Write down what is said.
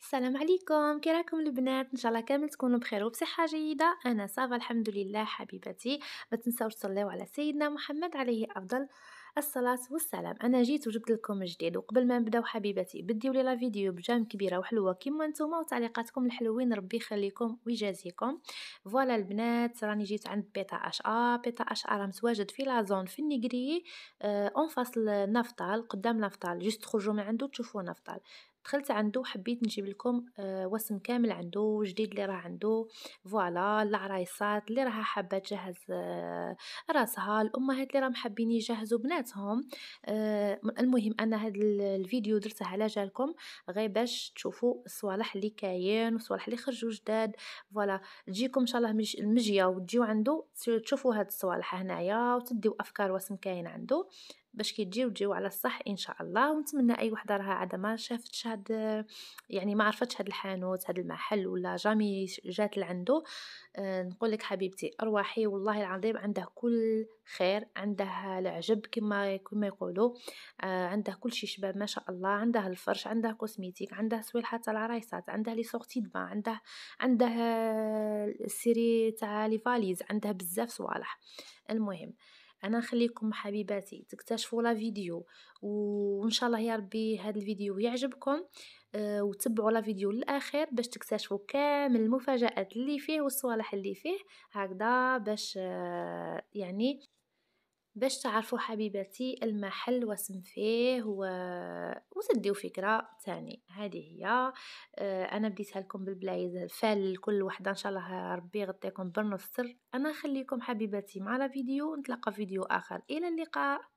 السلام عليكم كي راكم البنات ان شاء الله كامل تكونوا بخير وبصحه جيده انا صافا الحمد لله حبيباتي ما تنساوش تصليو على سيدنا محمد عليه افضل الصلاة والسلام انا جيت وجبت لكم جديد وقبل ما نبداو حبيباتي بديو لي لا فيديو بجام كبيره وحلوه كيما نتوما وتعليقاتكم الحلوين ربي يخليكم ويجازيكم فوالا البنات راني جيت عند بيتا اش ا بيتا اش ا راه متواجد في لا زون في النيغري اون آه، فاصل نافطال قدام نافطال جست تخرجوا من عنده تشوفوا نافطال دخلت عنده حبيت نجيب لكم آه، وسم كامل عنده جديد اللي راه عنده فوالا العرايصات اللي راها حابه تجهز آه، راسها الامهات اللي راهم حابين يجهزوا بناتهم آه، المهم انا هذا الفيديو درته على جالكم غير باش تشوفوا الصوالح اللي كاين والصوالح اللي خرجوا جداد فوالا تجيكم ان شاء الله المجيه وتجيو عنده تشوفوا هاد الصوالح هنايا وتديو افكار وسم كاين عنده باش كي تجيو تجيو على الصح ان شاء الله ونتمنى اي وحده راها عاد ما شافتش هاد يعني ما عرفتش هاد الحانوت هاد المحل ولا جامي جات لعندو آه، نقول لك حبيبتي ارواحي والله العظيم عنده كل خير عنده العجب كما كما يقولوا آه، عنده كل شيء شباب ما شاء الله عنده الفرش عنده كوسميتيك عنده سويل تاع العرايسات عنده لي سورتي دبا عنده عنده السيري تاع لي فاليز عنده بزاف صوالح المهم انا نخليكم حبيباتي تكتشفوا لا فيديو وان شاء الله يا ربي هذا الفيديو يعجبكم آه، وتبعوا لا فيديو للاخر باش تكتشفوا كامل المفاجات اللي فيه والصوالح اللي فيه هكذا باش آه، يعني باش تعرفوا حبيباتي المحل واسم فيه و... وتديو فكره تاني هذه هي آه، انا بديتها لكم بالبلايز فال كل وحده ان شاء الله ربي يغطيكم بالنصر انا خليكم حبيباتي مع الفيديو فيديو فيديو اخر الى اللقاء